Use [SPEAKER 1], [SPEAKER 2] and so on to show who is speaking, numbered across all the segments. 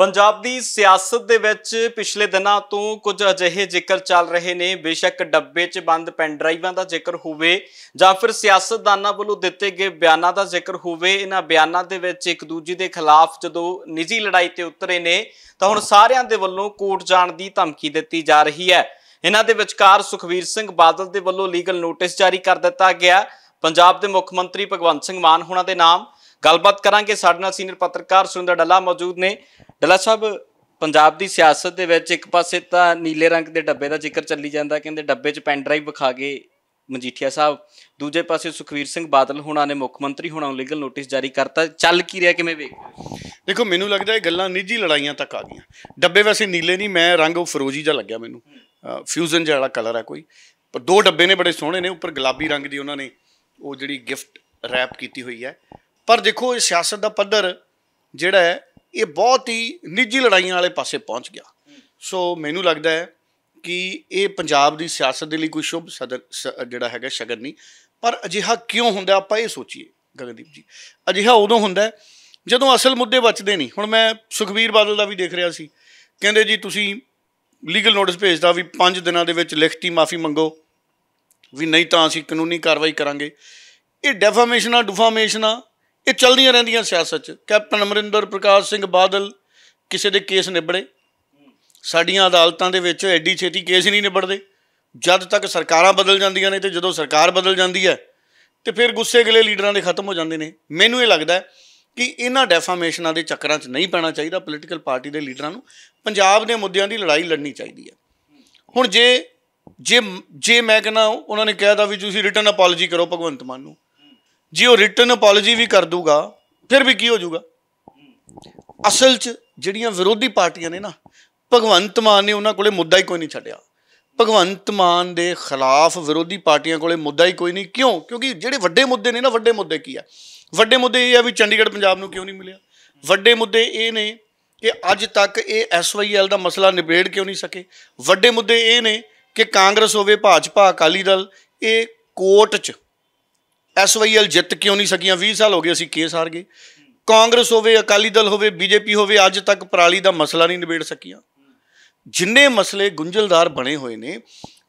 [SPEAKER 1] ਪੰਜਾਬ ਦੀ ਸਿਆਸਤ ਦੇ ਵਿੱਚ ਪਿਛਲੇ ਦਿਨਾਂ ਤੋਂ ਕੁਝ ਅਜਿਹੇ ਜ਼ਿਕਰ ਚੱਲ ਰਹੇ ਨੇ ਬੇਸ਼ੱਕ ਡੱਬੇ 'ਚ ਬੰਦ ਪੈਨ ਡਰਾਈਵਾਂ ਦਾ ਜ਼ਿਕਰ ਹੋਵੇ ਜਾਂ ਫਿਰ ਸਿਆਸਤਦਾਨਾਂ ਵੱਲੋਂ ਦਿੱਤੇ ਗਏ ਬਿਆਨਾਂ ਦਾ ਜ਼ਿਕਰ ਹੋਵੇ ਇਹਨਾਂ ਬਿਆਨਾਂ ਦੇ ਵਿੱਚ ਇੱਕ ਦੂਜੀ ਦੇ ਖਿਲਾਫ ਜਦੋਂ ਨਿੱਜੀ ਲੜਾਈ ਤੇ ਉਤਰੇ ਨੇ ਤਾਂ ਹੁਣ ਸਾਰਿਆਂ ਦੇ ਵੱਲੋਂ ਕੋਰਟ ਜਾਣ ਦੀ ਧਮਕੀ ਦਿੱਤੀ ਜਾ ਰਹੀ ਹੈ ਇਹਨਾਂ ਦੇ ਵਿਚਕਾਰ ਸੁਖਵੀਰ ਸਿੰਘ ਬਾਦਲ ਦੇ ਵੱਲੋਂ ਲੀਗਲ ਨੋਟਿਸ ਜਾਰੀ ਕਰ ਦਿੱਤਾ ਗਿਆ ਪੰਜਾਬ ਦੇ ਮੁੱਖ ਮੰਤਰੀ ਭਗਵੰਤ ਸਿੰਘ ਮਾਨ ਹੋਣਾ ਦੇ ਨਾਮ ਗੱਲਬਾਤ ਕਰਾਂਗੇ ਸਾਡੇ ਨਾਲ ਸੀਨੀਅਰ ਪੱਤਰਕਾਰ ਸੁਰਿੰਦਰ ਡੱਲਾ ਮੌਜੂਦ ਨੇ ਡੱਲਾ ਸਾਹਿਬ ਪੰਜਾਬ ਦੀ ਸਿਆਸਤ ਦੇ ਵਿੱਚ ਇੱਕ ਪਾਸੇ ਤਾਂ ਨੀਲੇ ਰੰਗ ਦੇ ਡੱਬੇ ਦਾ ਜ਼ਿਕਰ ਚੱਲੀ ਜਾਂਦਾ ਕਹਿੰਦੇ ਡੱਬੇ 'ਚ ਪੈਨ ਡਰਾਈਵ ਵਿਖਾ ਕੇ ਮਜੀਠੀਆ ਸਾਹਿਬ ਦੂਜੇ ਪਾਸੇ ਸੁਖਵੀਰ ਸਿੰਘ ਬਾਦਲ ਹੁਣਾਂ ਨੇ ਮੁੱਖ ਮੰਤਰੀ ਹੁਣਾਂ ਨੂੰ ਲੀਗਲ ਨੋਟਿਸ ਜਾਰੀ ਕਰਤਾ ਚੱਲ ਕੀ ਰਿਹਾ ਕਿਵੇਂ ਵੇਖ ਦੇਖੋ ਮੈਨੂੰ ਲੱਗਦਾ ਇਹ ਗੱਲਾਂ ਨਿੱਜੀ ਲੜਾਈਆਂ ਤੱਕ ਆ ਗਈਆਂ ਡੱਬੇ
[SPEAKER 2] ਵੈਸੇ ਨੀਲੇ ਨਹੀਂ ਮੈਂ ਰੰਗ ਉਹ ਜਿਹਾ ਲੱਗਿਆ ਮੈਨੂੰ ਫਿਊਜ਼ਨ ਜਿਹਾ ਕਲਰ ਹੈ ਕੋਈ ਪਰ ਦੋ ਡੱਬੇ ਨੇ ਬੜੇ ਸੋਹਣੇ ਨੇ ਉੱਪਰ ਗੁਲਾਬੀ ਰੰਗ ਦੀ ਉਹਨਾਂ ਨੇ ਉਹ ਜਿਹੜੀ ਗਿਫਟ ਰੈਪ ਕੀਤੀ ਹੋਈ ਹੈ ਪਰ ਦੇਖੋ ਇਹ ਸਿਆਸਤ ਦਾ ਪੱਧਰ ਜਿਹੜਾ ਹੈ ਇਹ ਬਹੁਤ ਹੀ ਨਿੱਜੀ ਲੜਾਈਆਂ ਵਾਲੇ ਪਾਸੇ ਪਹੁੰਚ ਗਿਆ ਸੋ ਮੈਨੂੰ ਲੱਗਦਾ ਹੈ ਕਿ ਇਹ ਪੰਜਾਬ ਦੀ ਸਿਆਸਤ ਦੇ ਲਈ ਕੋਈ ਸ਼ੁਭ ਜਿਹੜਾ ਹੈਗਾ ਸ਼ਗਨ ਨਹੀਂ ਪਰ ਅਜਿਹਾ ਕਿਉਂ ਹੁੰਦਾ ਆਪਾਂ ਇਹ ਸੋਚੀਏ ਗਗਨਦੀਪ ਜੀ ਅਜਿਹਾ ਉਦੋਂ ਹੁੰਦਾ ਜਦੋਂ ਅਸਲ ਮੁੱਦੇ ਬਚਦੇ ਨਹੀਂ ਹੁਣ ਮੈਂ ਸੁਖਵੀਰ ਬਾਦਲ ਦਾ ਵੀ ਦੇਖ ਰਿਹਾ ਸੀ ਕਹਿੰਦੇ ਜੀ ਤੁਸੀਂ ਲੀਗਲ ਨੋਟਿਸ ਭੇਜਦਾ ਵੀ 5 ਦਿਨਾਂ ਦੇ ਵਿੱਚ ਲਿਖਤੀ ਮਾਫੀ ਮੰਗੋ ਵੀ ਨਹੀਂ ਤਾਂ ਅਸੀਂ ਕਾਨੂੰਨੀ ਕਾਰਵਾਈ ਕਰਾਂਗੇ ਇਹ ਡੈਫਾਮੇਸ਼ਨ ਆ ਡਿਫਾਮੇਸ਼ਨ ਆ ਇਹ ਚਲਦੀਆਂ ਰਹਿੰਦੀਆਂ ਸਿਆਸਤ 'ਚ ਕੈਪਟਨ ਅਮਰਿੰਦਰ ਪ੍ਰਕਾਸ਼ ਸਿੰਘ ਬਾਦਲ ਕਿਸੇ ਦੇ ਕੇਸ ਨਿਬੜੇ ਸਾਡੀਆਂ ਅਦਾਲਤਾਂ ਦੇ ਵਿੱਚ ਐਡੀ ਛੇਤੀ ਕੇਸ ਨਹੀਂ ਨਿਬੜਦੇ ਜਦ ਤੱਕ ਸਰਕਾਰਾਂ ਬਦਲ ਜਾਂਦੀਆਂ ਨੇ ਤੇ ਜਦੋਂ ਸਰਕਾਰ ਬਦਲ ਜਾਂਦੀ ਹੈ ਤੇ ਫਿਰ ਗੁੱਸੇ ਗਲੇ ਲੀਡਰਾਂ ਦੇ ਖਤਮ ਹੋ ਜਾਂਦੇ ਨੇ ਮੈਨੂੰ ਇਹ ਲੱਗਦਾ ਕਿ ਇਹਨਾਂ ਡੈਫਾਮੇਸ਼ਨਾਂ ਦੇ ਚੱਕਰਾਂ 'ਚ ਨਹੀਂ ਪੈਣਾ ਚਾਹੀਦਾ ਪੋਲੀਟੀਕਲ ਪਾਰਟੀ ਦੇ ਲੀਡਰਾਂ ਨੂੰ ਪੰਜਾਬ ਦੇ ਮੁੱਦਿਆਂ ਦੀ ਲੜਾਈ ਲੜਨੀ ਚਾਹੀਦੀ ਹੈ ਹੁਣ ਜੇ ਜੇ ਜੇ ਮੈਂ ਕਹਿੰਦਾ ਉਹਨਾਂ ਨੇ ਕਹਿਦਾ ਵੀ ਤੁਸੀਂ ਰਿਟਰਨ ਅਪੋਲੋਜੀ ਕਰੋ ਭਗਵੰਤ ਮਾਨ ਨੂੰ ਜੇ ਉਹ ਰਿਟਨ ਅਪੋਲੋਜੀ ਵੀ ਕਰ ਦੂਗਾ ਫਿਰ ਵੀ ਕੀ ਹੋ ਜਾਊਗਾ ਅਸਲ 'ਚ ਜਿਹੜੀਆਂ ਵਿਰੋਧੀ ਪਾਰਟੀਆਂ ਨੇ ਨਾ ਭਗਵੰਤ ਮਾਨ ਨੇ ਉਹਨਾਂ ਕੋਲੇ ਮੁੱਦਾ ਹੀ ਕੋਈ ਨਹੀਂ ਛੱਡਿਆ ਭਗਵੰਤ ਮਾਨ ਦੇ ਖਿਲਾਫ ਵਿਰੋਧੀ ਪਾਰਟੀਆਂ ਕੋਲੇ ਮੁੱਦਾ ਹੀ ਕੋਈ ਨਹੀਂ ਕਿਉਂ ਕਿਉਂਕਿ ਜਿਹੜੇ ਵੱਡੇ ਮੁੱਦੇ ਨੇ ਨਾ ਵੱਡੇ ਮੁੱਦੇ ਕੀ ਆ ਵੱਡੇ ਮੁੱਦੇ ਇਹ ਆ ਵੀ ਚੰਡੀਗੜ੍ਹ ਪੰਜਾਬ ਨੂੰ ਕਿਉਂ ਨਹੀਂ ਮਿਲਿਆ ਵੱਡੇ ਮੁੱਦੇ ਇਹ ਨੇ ਕਿ ਅੱਜ ਤੱਕ ਇਹ ਐਸਵਾਈਐਲ ਦਾ ਮਸਲਾ ਨਿਬੇੜ ਕਿਉਂ ਨਹੀਂ ਸਕੇ ਵੱਡੇ ਮੁੱਦੇ ਇਹ ਨੇ ਕਿ ਕਾਂਗਰਸ ਹੋਵੇ ਭਾਜਪਾ ਅਕਾਲੀ ਦਲ ਇਹ ਕੋਰਟ 'ਚ ਐਸਵਾਈਐਲ ਜਿੱਤ ਕਿਉਂ ਨਹੀਂ ਸਕੀਆਂ 20 ਸਾਲ ਹੋ ਗਏ ਅਸੀਂ ਕੇਸ ਹਾਰ ਗਏ ਕਾਂਗਰਸ ਹੋਵੇ ਅਕਾਲੀ ਦਲ ਹੋਵੇ ਬੀਜੇਪੀ ਹੋਵੇ ਅੱਜ ਤੱਕ ਪਰਾਲੀ ਦਾ ਮਸਲਾ ਨਹੀਂ ਨਿਬੇੜ ਸਕੀਆਂ ਜਿੰਨੇ ਮਸਲੇ ਗੁੰਝਲਦਾਰ ਬਣੇ ਹੋਏ ਨੇ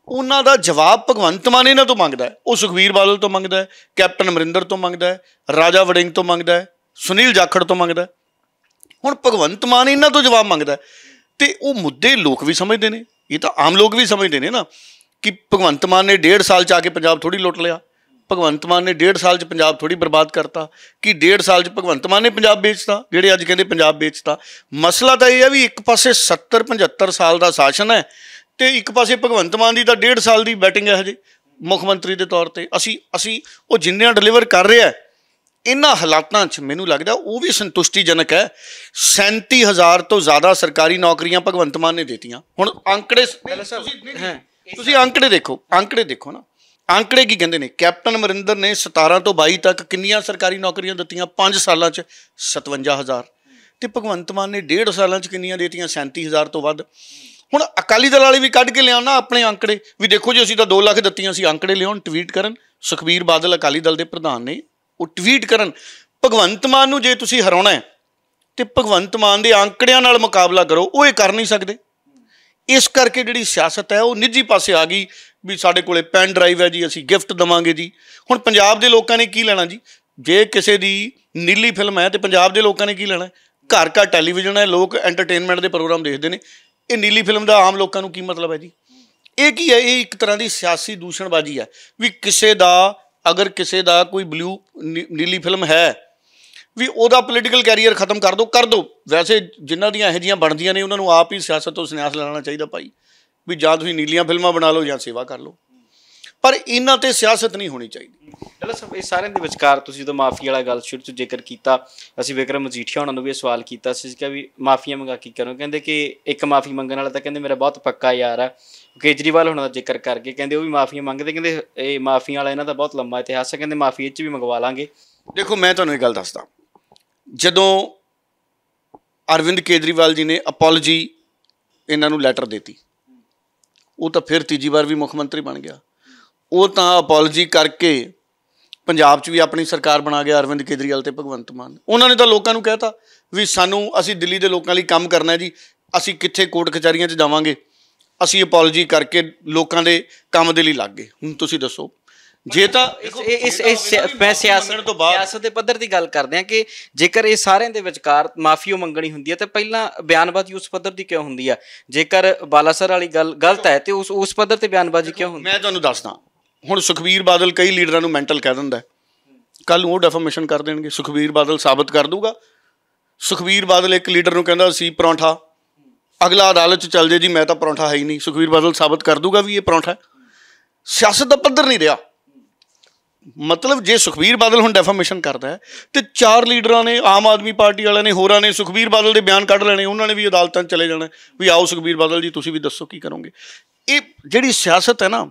[SPEAKER 2] ਉਹਨਾਂ ਦਾ ਜਵਾਬ ਭਗਵੰਤ ਮਾਨ ਇਹਨਾਂ ਤੋਂ ਮੰਗਦਾ ਹੈ ਉਹ ਸੁਖਵੀਰ ਬਾਦਲ ਤੋਂ ਮੰਗਦਾ ਹੈ ਕੈਪਟਨ ਅਮਰਿੰਦਰ ਤੋਂ ਮੰਗਦਾ ਹੈ ਰਾਜਾ ਵੜਿੰਗ ਤੋਂ ਮੰਗਦਾ ਹੈ ਸੁਨੀਲ ਜਾਖੜ ਤੋਂ ਮੰਗਦਾ ਹੈ ਹੁਣ ਭਗਵੰਤ ਮਾਨ ਇਹਨਾਂ ਤੋਂ ਜਵਾਬ ਮੰਗਦਾ ਤੇ ਉਹ ਮੁੱਦੇ ਲੋਕ ਵੀ ਸਮਝਦੇ ਨੇ ਇਹ ਤਾਂ ਆਮ ਲੋਕ ਵੀ ਸਮਝਦੇ ਨੇ ਨਾ ਕਿ ਭਗਵੰਤ ਮਾਨ ਨੇ 1.5 ਸਾਲ ਚ ਆ ਕੇ ਪੰਜਾਬ ਥੋੜੀ ਲੁੱਟ ਲਿਆ ਭਗਵੰਤ ਮਾਨ ਨੇ 1.5 ਸਾਲ 'ਚ ਪੰਜਾਬ ਥੋੜੀ ਬਰਬਾਦ ਕਰਤਾ ਕਿ 1.5 ਸਾਲ 'ਚ ਭਗਵੰਤ ਮਾਨ ਨੇ ਪੰਜਾਬ ਵੇਚਤਾ ਜਿਹੜੇ ਅੱਜ ਕਹਿੰਦੇ ਪੰਜਾਬ ਵੇਚਤਾ ਮਸਲਾ ਤਾਂ ਇਹ ਹੈ ਵੀ ਇੱਕ ਪਾਸੇ 70 75 ਸਾਲ ਦਾ ਸ਼ਾਸਨ ਹੈ ਤੇ ਇੱਕ ਪਾਸੇ ਭਗਵੰਤ ਮਾਨ ਦੀ ਤਾਂ 1.5 ਸਾਲ ਦੀ ਬੈਟਿੰਗ ਹੈ ਹਜੇ ਮੁੱਖ ਮੰਤਰੀ ਦੇ ਤੌਰ ਤੇ ਅਸੀਂ ਅਸੀਂ ਉਹ ਜਿੰਨਿਆਂ ਡਿਲੀਵਰ ਕਰ ਰਿਹਾ ਇਹਨਾਂ ਹਾਲਾਤਾਂ 'ਚ ਮੈਨੂੰ ਲੱਗਦਾ ਉਹ ਵੀ ਸੰਤੁਸ਼ਟੀਜਨਕ ਹੈ 37000 ਤੋਂ ਜ਼ਿਆਦਾ ਸਰਕਾਰੀ ਨੌਕਰੀਆਂ ਭਗਵੰਤ ਮਾਨ ਨੇ ਦਿੱਤੀਆਂ ਹੁਣ ਅੰਕੜੇ ਤੁਸੀਂ ਅੰਕੜੇ ਦੇਖੋ ਅੰਕੜੇ ਦੇਖੋ ਨਾ ਅੰਕੜੇ ਕੀ ਕਹਿੰਦੇ ਨੇ ਕੈਪਟਨ ਅਮਰਿੰਦਰ ਨੇ 17 ਤੋਂ 22 ਤੱਕ ਕਿੰਨੀਆਂ ਸਰਕਾਰੀ ਨੌਕਰੀਆਂ ਦਿੱਤੀਆਂ 5 ਸਾਲਾਂ 'ਚ 57000 ਤੇ ਭਗਵੰਤ ਮਾਨ ਨੇ 1.5 ਸਾਲਾਂ 'ਚ ਕਿੰਨੀਆਂ ਦਿੱਤੀਆਂ 37000 ਤੋਂ ਵੱਧ ਹੁਣ ਅਕਾਲੀ ਦਲ ਵਾਲੇ ਵੀ ਕੱਢ ਕੇ ਲਿਆਉਣਾ ਆਪਣੇ ਅੰਕੜੇ ਵੀ ਦੇਖੋ ਜੀ ਅਸੀਂ ਤਾਂ 2 ਲੱਖ ਦਿੱਤੀਆਂ ਸੀ ਅੰਕੜੇ ਲਿਆਉਣ ਟਵੀਟ ਕਰਨ ਸੁਖਬੀਰ ਬਾਦਲ ਅਕਾਲੀ ਦਲ ਦੇ ਪ੍ਰਧਾਨ ਨੇ ਉਹ ਟਵੀਟ ਕਰਨ ਭਗਵੰਤ ਮਾਨ ਨੂੰ ਜੇ ਤੁਸੀਂ ਹਰਾਉਣਾ ਹੈ ਤੇ ਭਗਵੰਤ ਮਾਨ ਦੇ ਅੰਕੜਿਆਂ ਨਾਲ ਮੁਕਾਬਲਾ ਕਰੋ ਉਹ ਇਹ ਕਰ ਨਹੀਂ ਸਕਦੇ ਇਸ ਕਰਕੇ ਜਿਹੜੀ ਸਿਆਸਤ ਹੈ ਉਹ ਨਿੱਜੀ ਪਾਸੇ ਆ ਗਈ ਵੀ ਸਾਡੇ ਕੋਲੇ ਪੈਨ ਡਰਾਈਵ ਹੈ ਜੀ ਅਸੀਂ ਗਿਫਟ ਦਵਾਂਗੇ ਜੀ ਹੁਣ ਪੰਜਾਬ ਦੇ ਲੋਕਾਂ ਨੇ ਕੀ ਲੈਣਾ ਜੀ ਜੇ ਕਿਸੇ ਦੀ ਨੀਲੀ ਫਿਲਮ ਹੈ ਤੇ ਪੰਜਾਬ ਦੇ ਲੋਕਾਂ ਨੇ ਕੀ ਲੈਣਾ ਘਰ ਘਰ ਟੈਲੀਵਿਜ਼ਨ ਹੈ ਲੋਕ ਐਂਟਰਟੇਨਮੈਂਟ ਦੇ ਪ੍ਰੋਗਰਾਮ ਦੇਖਦੇ ਨੇ ਇਹ ਨੀਲੀ ਫਿਲਮ ਦਾ ਆਮ ਲੋਕਾਂ ਨੂੰ ਕੀ ਮਤਲਬ ਹੈ ਜੀ ਇਹ ਕੀ ਹੈ ਇਹ ਇੱਕ ਤਰ੍ਹਾਂ ਦੀ ਸਿਆਸੀ ਦੂਸ਼ਣਬਾਜ਼ੀ ਹੈ ਵੀ ਕਿਸੇ ਦਾ ਅਗਰ ਕਿਸੇ ਦਾ ਕੋਈ ਬਲੂ ਨੀਲੀ ਫਿਲਮ ਹੈ ਵੀ ਉਹਦਾ ਪੋਲੀਟੀਕਲ ਕੈਰੀਅਰ ਖਤਮ ਕਰ ਦਿਓ ਕਰ ਦਿਓ ਵੈਸੇ ਜਿਨ੍ਹਾਂ ਦੀਆਂ ਇਹ ਜੀਆਂ ਬਣਦੀਆਂ ਨੇ ਉਹਨਾਂ ਨੂੰ ਆਪ ਹੀ ਸਿਆਸਤ ਤੋਂ ਸੰਨਿਆਸ ਲੈਣਾ ਚਾਹੀਦਾ ਭਾਈ ਵੀ ਜਾਂ ਤੁਸੀਂ ਨੀਲੀਆਂ ਫਿਲਮਾਂ ਬਣਾ ਲਓ ਜਾਂ ਸੇਵਾ ਕਰ ਲਓ ਪਰ ਇਹਨਾਂ ਤੇ ਸਿਆਸਤ ਨਹੀਂ ਹੋਣੀ ਚਾਹੀਦੀ
[SPEAKER 1] ਚਲੋ ਸਭ ਇਹ ਸਾਰਿਆਂ ਦੇ ਵਿਚਕਾਰ ਤੁਸੀਂ ਜਦੋਂ ਮਾਫੀ ਵਾਲਾ ਗੱਲ ਸ਼ੁਰੂ ਤੋਂ ਜ਼ਿਕਰ ਕੀਤਾ ਅਸੀਂ ਵਿਕਰਮ ਮਜੀਠੀਆ ਉਹਨਾਂ ਨੂੰ ਵੀ ਇਹ ਸਵਾਲ ਕੀਤਾ ਸੀ ਕਿ ਵੀ ਮਾਫੀਆਂ ਮੰਗਾ ਕੀ ਕਰੋ ਕਹਿੰਦੇ ਕਿ ਇੱਕ ਮਾਫੀ ਮੰਗਣ ਵਾਲਾ ਤਾਂ ਕਹਿੰਦੇ ਮੇਰਾ ਬਹੁਤ ਪੱਕਾ ਯਾਰ ਆ ਕੇਜਰੀਵਾਲ ਹੁਣਾਂ ਦਾ ਜ਼ਿਕਰ ਕਰਕੇ ਕਹਿੰਦੇ ਉਹ ਵੀ ਮਾਫੀਆਂ ਮੰਗਦੇ ਕਹਿੰਦੇ ਇਹ ਮਾਫੀਆਂ ਵਾਲਾ ਇਹਨਾਂ ਦਾ ਬਹੁਤ ਲੰਮਾ ਇਤਿਹਾਸ ਹੈ ਕਹਿੰਦੇ ਮਾਫੀ ਇਹ ਚ ਵੀ ਮੰਗਵਾ ਲਾਂਗੇ ਦੇਖੋ ਮੈਂ ਤੁਹਾਨੂੰ ਇਹ ਗੱਲ ਦੱਸਦਾ
[SPEAKER 2] ਜਦੋਂ ਅਰਵਿੰਦ ਕੇਜਰੀਵਾਲ ਜੀ ਨੇ ਅਪੋਲੋਜੀ ਇਹਨਾਂ ਨੂੰ ਲੈਟਰ ਦਿੱਤੀ ਉਹ ਤਾਂ ਫਿਰ ਤੀਜੀ ਵਾਰ ਵੀ ਮੁੱਖ ਮੰਤਰੀ ਬਣ ਗਿਆ ਉਹ ਤਾਂ ਅਪੋਲੋਜੀ ਕਰਕੇ ਪੰਜਾਬ 'ਚ ਵੀ ਆਪਣੀ ਸਰਕਾਰ ਬਣਾ ਗਿਆ ਅਰਵਿੰਦ ਕੇਜਰੀਵਾਲ ਤੇ ਭਗਵੰਤ ਮਾਨ ਉਹਨਾਂ ਨੇ ਤਾਂ ਲੋਕਾਂ ਨੂੰ ਕਹਿਤਾ ਵੀ ਸਾਨੂੰ ਅਸੀਂ ਦਿੱਲੀ ਦੇ ਲੋਕਾਂ ਲਈ ਕੰਮ ਕਰਨਾ ਹੈ ਜੀ ਅਸੀਂ ਕਿੱਥੇ ਕੋਰਟ ਕਚਾਰੀਆਂ 'ਚ ਜਾਵਾਂਗੇ ਅਸੀਂ ਅਪੋਲੋਜੀ ਕਰਕੇ ਲੋਕਾਂ ਦੇ ਕੰਮ ਦੇ ਲਈ ਲੱਗ ਗਏ ਹੁਣ ਤੁਸੀਂ ਦੱਸੋ ਜੇ ਤਾਂ ਇਸ
[SPEAKER 1] ਇਸ ਪੈਸੇ ਆਸਣ ਤੋਂ ਬਾਅਦ ਸਿਆਸਤ ਦੇ ਪੱਧਰ ਦੀ ਗੱਲ ਕਰਦੇ ਆ ਕਿ ਜੇਕਰ ਇਹ ਸਾਰਿਆਂ ਦੇ ਵਿਚਕਾਰ ਮਾਫੀਓ ਮੰਗਣੀ ਹੁੰਦੀ ਹੈ ਤੇ ਪਹਿਲਾਂ ਬਿਆਨਬਾਜ਼ੀ ਉਸ ਪੱਧਰ ਦੀ ਕਿਉਂ ਹੁੰਦੀ ਆ ਜੇਕਰ ਬਾਲਾਸਰ ਵਾਲੀ ਗੱਲ ਗਲਤ ਹੈ ਤੇ ਉਸ ਉਸ ਪੱਧਰ ਤੇ ਬਿਆਨਬਾਜ਼ੀ ਕਿਉਂ ਹੁੰਦੀ ਮੈਂ ਤੁਹਾਨੂੰ ਦੱਸਦਾ
[SPEAKER 2] ਹੁਣ ਸੁਖਵੀਰ ਬਾਦਲ ਕਈ ਲੀਡਰਾਂ ਨੂੰ ਮੈਂਟਲ ਕਹਿ ਦਿੰਦਾ ਕੱਲ ਨੂੰ ਉਹ ਡਿਫਰਮੇਸ਼ਨ ਕਰ ਦੇਣਗੇ ਸੁਖਵੀਰ ਬਾਦਲ ਸਾਬਤ ਕਰ ਦੂਗਾ ਸੁਖਵੀਰ ਬਾਦਲ ਇੱਕ ਲੀਡਰ ਨੂੰ ਕਹਿੰਦਾ ਸੀ ਪਰੌਂਠਾ ਅਗਲਾ ਅਦਾਲਤ ਚ ਚੱਲ ਜੇ ਜੀ ਮੈਂ ਤਾਂ ਪਰੌਂਠਾ ਹੈ ਹੀ ਨਹੀਂ ਸੁਖਵੀਰ ਬਾਦਲ ਸਾਬਤ ਕਰ ਦੂਗਾ ਵੀ ਇਹ ਪਰੌਂਠਾ ਸਿਆਸਤ ਦਾ ਪੱਧਰ ਨਹੀਂ ਰਿਹਾ ਮਤਲਬ ਜੇ ਸੁਖਬੀਰ ਬਾਦਲ ਹੁਣ ਡੈਫਰਮੇਸ਼ਨ ਕਰਦਾ ਤੇ ਚਾਰ ਲੀਡਰਾਂ ਨੇ ਆਮ ਆਦਮੀ ਪਾਰਟੀ ਵਾਲਿਆਂ ਨੇ ਹੋਰਾਂ ਨੇ ਸੁਖਬੀਰ ਬਾਦਲ ਦੇ ਬਿਆਨ ਕੱਢ ਲੈਣੇ ਉਹਨਾਂ ਨੇ ਵੀ ਅਦਾਲਤਾਂ 'ਚ ਚਲੇ ਜਾਣਾ ਵੀ ਆਓ ਸੁਖਬੀਰ ਬਾਦਲ ਜੀ ਤੁਸੀਂ ਵੀ ਦੱਸੋ ਕੀ ਕਰੋਗੇ ਇਹ ਜਿਹੜੀ ਸਿਆਸਤ ਹੈ ਨਾ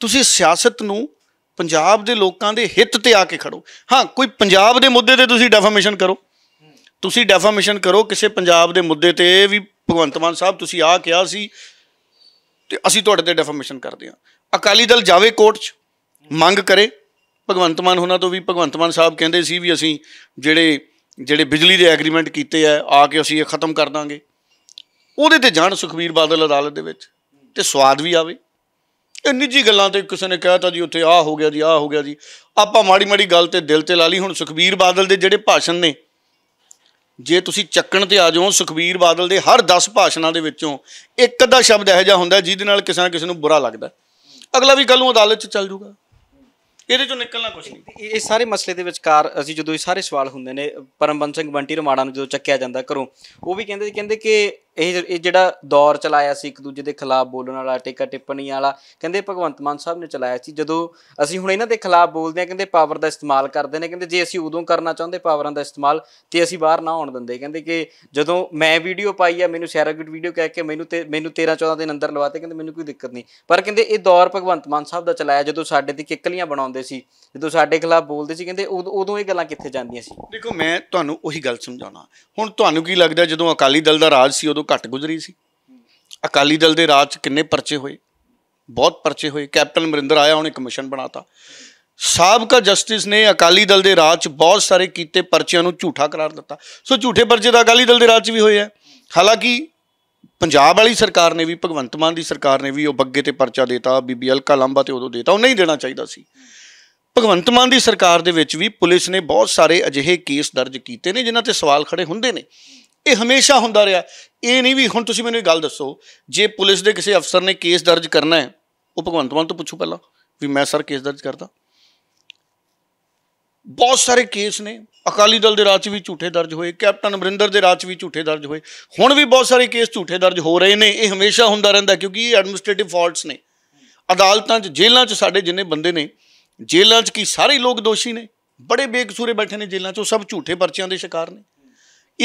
[SPEAKER 2] ਤੁਸੀਂ ਸਿਆਸਤ ਨੂੰ ਪੰਜਾਬ ਦੇ ਲੋਕਾਂ ਦੇ ਹਿੱਤ ਤੇ ਆ ਕੇ ਖੜੋ ਹਾਂ ਕੋਈ ਪੰਜਾਬ ਦੇ ਮੁੱਦੇ ਤੇ ਤੁਸੀਂ ਡੈਫਰਮੇਸ਼ਨ ਕਰੋ ਤੁਸੀਂ ਡੈਫਰਮੇਸ਼ਨ ਕਰੋ ਕਿਸੇ ਪੰਜਾਬ ਦੇ ਮੁੱਦੇ ਤੇ ਵੀ ਭਗਵੰਤ ਮਾਨ ਸਾਹਿਬ ਤੁਸੀਂ ਆ ਕਿਹਾ ਸੀ ਤੇ ਅਸੀਂ ਤੁਹਾਡੇ ਤੇ ਡੈਫਰਮੇਸ਼ਨ ਕਰਦੇ ਹਾਂ ਅਕਾਲੀ ਦਲ ਜਾਵੇ ਕੋਰਟ 'ਚ ਮੰਗ ਕਰੇ ਭਗਵੰਤ ਮਾਨ ਉਹਨਾਂ ਤੋਂ ਵੀ ਭਗਵੰਤ ਮਾਨ ਸਾਹਿਬ ਕਹਿੰਦੇ ਸੀ ਵੀ ਅਸੀਂ ਜਿਹੜੇ ਜਿਹੜੇ ਬਿਜਲੀ ਦੇ ਐਗਰੀਮੈਂਟ ਕੀਤੇ ਆ ਆ ਕੇ ਅਸੀਂ ਇਹ ਖਤਮ ਕਰ ਦਾਂਗੇ ਉਹਦੇ ਤੇ ਜਾਣ ਸੁਖਵੀਰ ਬਾਦਲ ਅਦਾਲਤ ਦੇ ਵਿੱਚ ਤੇ ਸਵਾਦ ਵੀ ਆਵੇ ਇਹ ਨਿੱਜੀ ਗੱਲਾਂ ਤੇ ਕਿਸੇ ਨੇ ਕਹਿਤਾ ਜੀ ਉੱਥੇ ਆ ਹੋ ਗਿਆ ਜੀ ਆ ਹੋ ਗਿਆ ਜੀ ਆਪਾਂ ਮਾੜੀ ਮਾੜੀ ਗੱਲ ਤੇ ਦਿਲ ਤੇ ਲਾ ਲਈ ਹੁਣ ਸੁਖਵੀਰ ਬਾਦਲ ਦੇ ਜਿਹੜੇ ਭਾਸ਼ਣ ਨੇ ਜੇ ਤੁਸੀਂ ਚੱਕਣ ਤੇ ਆ ਜਾਓ ਸੁਖਵੀਰ ਬਾਦਲ ਦੇ ਹਰ 10 ਭਾਸ਼ਣਾਂ ਦੇ ਵਿੱਚੋਂ ਇੱਕ ਅੱਧਾ ਸ਼ਬਦ ਇਹੋ ਜਿਹਾ ਹੁੰਦਾ ਜਿਹਦੇ ਨਾਲ ਕਿਸੇ ਨਾ ਕਿਸੇ ਨੂੰ ਬੁਰਾ ਲੱਗਦਾ
[SPEAKER 1] ਅਗਲਾ ਵੀ ਕੱਲ ਨੂੰ ਅਦਾਲਤ 'ਚ ਚੱਲ ਜਾਊਗਾ ਇਹਦੇ ਚੋਂ ਨਿਕਲਣਾ ਕੁਝ ਨਹੀਂ ਇਹ ਸਾਰੇ ਮਸਲੇ ਦੇ ਵਿਚਕਾਰ ਅਸੀਂ ਜਦੋਂ ਇਹ ਸਾਰੇ ਸਵਾਲ ਹੁੰਦੇ ਨੇ ਪਰਮਬੰਸ ਸਿੰਘ ਬੰਟੀ ਰਮਾੜਾ ਨੂੰ ਜਦੋਂ ਚੱਕਿਆ ਜਾਂਦਾ ਘਰੋਂ ਉਹ ਵੀ ਕਹਿੰਦੇ ਕਹਿੰਦੇ ਕਿ ਇਹ ਇਹ ਜਿਹੜਾ ਦੌਰ ਚਲਾਇਆ ਸੀ ਇੱਕ ਦੂਜੇ ਦੇ ਖਿਲਾਫ ਬੋਲਣ ਵਾਲਾ ਟਿੱਕਾ ਟਿੱਪਣੀ ਵਾਲਾ ਕਹਿੰਦੇ ਭਗਵੰਤ ਮਾਨ ਸਾਹਿਬ ਨੇ ਚਲਾਇਆ ਸੀ ਜਦੋਂ ਅਸੀਂ ਹੁਣ ਇਹਨਾਂ ਦੇ ਖਿਲਾਫ ਬੋਲਦੇ ਆ ਕਹਿੰਦੇ ਪਾਵਰ ਦਾ ਇਸਤੇਮਾਲ ਕਰਦੇ ਨੇ ਕਹਿੰਦੇ ਜੇ ਅਸੀਂ ਉਦੋਂ ਕਰਨਾ ਚਾਹੁੰਦੇ ਪਾਵਰਾਂ ਦਾ ਇਸਤੇਮਾਲ ਤੇ ਅਸੀਂ ਬਾਹਰ ਨਾ ਆਉਣ ਦਿੰਦੇ ਕਹਿੰਦੇ ਕਿ ਜਦੋਂ ਮੈਂ ਵੀਡੀਓ ਪਾਈ ਆ ਮੈਨੂੰ ਸੈਰਾਗਿਟ ਵੀਡੀਓ ਕਹਿ ਕੇ ਮੈਨੂੰ ਤੇ ਮੈਨੂੰ 13 14 ਦਿਨ ਅੰਦਰ ਲਵਾਤੇ ਕਹਿੰਦੇ ਮੈਨੂੰ ਕੋਈ ਦਿੱਕਤ ਨਹੀਂ ਪਰ ਕਹਿੰਦੇ ਇਹ ਦੌਰ ਭਗਵੰਤ ਮਾਨ ਸਾਹਿਬ ਦਾ ਚਲਾਇਆ ਜਦੋਂ ਸਾਡੇ ਦੀ ਕਿੱਕਲੀਆਂ ਬਣਾਉਂਦੇ ਸੀ ਜਦੋਂ ਸਾਡੇ ਖਿਲਾਫ ਬੋਲਦੇ ਸੀ ਕਹਿੰਦੇ ਉਦੋਂ ਇਹ ਗੱਲਾਂ ਕਿੱਥੇ ਜਾਂਦੀਆਂ ਸੀ ਦੇਖੋ
[SPEAKER 2] ਮੈਂ ਤੁਹਾਨੂੰ ਉਹੀ ਗੱਲ ਸਮਝਾਉਣਾ ਹੁਣ ਤੁਹਾਨੂੰ ਕੀ ਲੱਗਦਾ ਜਦੋਂ ਅਕਾਲੀ ਦਲ ਦਾ ਰਾਜ ਸੀ ਉਦੋਂ ਉਦੋਂ ਘੱਟ ਗੁਜ਼ਰੀ ਸੀ ਅਕਾਲੀ ਦਲ ਦੇ ਰਾਜ 'ਚ ਕਿੰਨੇ ਪਰਚੇ ਹੋਏ ਬਹੁਤ ਪਰਚੇ ਹੋਏ ਕੈਪਟਨ ਮਰਿੰਦਰ ਆਇਆ ਉਹਨੇ ਕਮਿਸ਼ਨ ਬਣਾਤਾ ਸਾਬਕਾ ਜਸਟਿਸ ਨੇ ਅਕਾਲੀ ਦਲ ਦੇ ਰਾਜ 'ਚ ਬਹੁਤ ਸਾਰੇ ਕੀਤੇ ਪਰਚਿਆਂ ਨੂੰ ਝੂਠਾ ਕਰਾਰ ਦਿੱਤਾ ਸੋ ਝੂਠੇ ਪਰਚੇ ਤਾਂ ਅਕਾਲੀ ਦਲ ਦੇ ਰਾਜ 'ਚ ਵੀ ਹੋਏ ਆ ਹਾਲਾਂਕਿ ਪੰਜਾਬ ਵਾਲੀ ਸਰਕਾਰ ਨੇ ਵੀ ਭਗਵੰਤ ਮਾਨ ਦੀ ਸਰਕਾਰ ਨੇ ਵੀ ਉਹ ਬੱਗੇ ਤੇ ਪਰਚਾ ਦੇਤਾ ਬੀਬੀ ਅਲਕਾ ਲੰਬਾ ਤੇ ਉਦੋਂ ਦੇਤਾ ਉਹ ਨਹੀਂ ਦੇਣਾ ਚਾਹੀਦਾ ਸੀ ਭਗਵੰਤ ਮਾਨ ਦੀ ਸਰਕਾਰ ਦੇ ਵਿੱਚ ਵੀ ਪੁਲਿਸ ਨੇ ਬਹੁਤ ਸਾਰੇ ਅਜਿਹੇ ਕੇਸ ਦਰਜ ਕੀਤੇ ਨੇ ਜਿਨ੍ਹਾਂ ਤੇ ਸਵਾਲ ਖੜੇ ਹੁੰਦੇ ਨੇ ਇਹ ਹਮੇਸ਼ਾ ਹੁੰਦਾ ਰਿਹਾ ਇਹ ਨਹੀਂ ਵੀ ਹੁਣ ਤੁਸੀਂ ਮੈਨੂੰ ਇਹ ਗੱਲ ਦੱਸੋ ਜੇ ਪੁਲਿਸ ਦੇ ਕਿਸੇ ਅਫਸਰ ਨੇ ਕੇਸ ਦਰਜ ਕਰਨਾ ਹੈ ਉਹ ਭਗਵੰਤ ਮਾਨ ਤੋਂ ਪੁੱਛੋ ਪਹਿਲਾਂ ਵੀ ਮੈਂ ਸਰ ਕੇਸ ਦਰਜ ਕਰਦਾ ਬਹੁਤ ਸਾਰੇ ਕੇਸ ਨੇ ਅਕਾਲੀ ਦਲ ਦੇ ਰਾਜ ਵੀ ਝੂਠੇ ਦਰਜ ਹੋਏ ਕੈਪਟਨ ਅਮਰਿੰਦਰ ਦੇ ਰਾਜ ਵੀ ਝੂਠੇ ਦਰਜ ਹੋਏ ਹੁਣ ਵੀ ਬਹੁਤ ਸਾਰੇ ਕੇਸ ਝੂਠੇ ਦਰਜ ਹੋ ਰਹੇ ਨੇ ਇਹ ਹਮੇਸ਼ਾ ਹੁੰਦਾ ਰਹਿੰਦਾ ਕਿਉਂਕਿ ਇਹ ਐਡਮਿਨਿਸਟ੍ਰੇਟਿਵ ਫਾਲਟਸ ਨੇ ਅਦਾਲਤਾਂ 'ਚ ਜੇਲ੍ਹਾਂ 'ਚ ਸਾਡੇ ਜਿੰਨੇ ਬੰਦੇ ਨੇ ਜੇਲ੍ਹਾਂ 'ਚ ਕੀ ਸਾਰੇ ਲੋਕ ਦੋਸ਼ੀ ਨੇ ਬੜੇ ਬੇਕਸੂਰੇ ਬੈਠੇ ਨੇ ਜੇਲ੍ਹਾਂ 'ਚ ਉਹ ਸਭ ਝੂਠੇ ਪਰਚਿਆਂ ਦੇ ਸ਼ਿਕਾਰ ਨੇ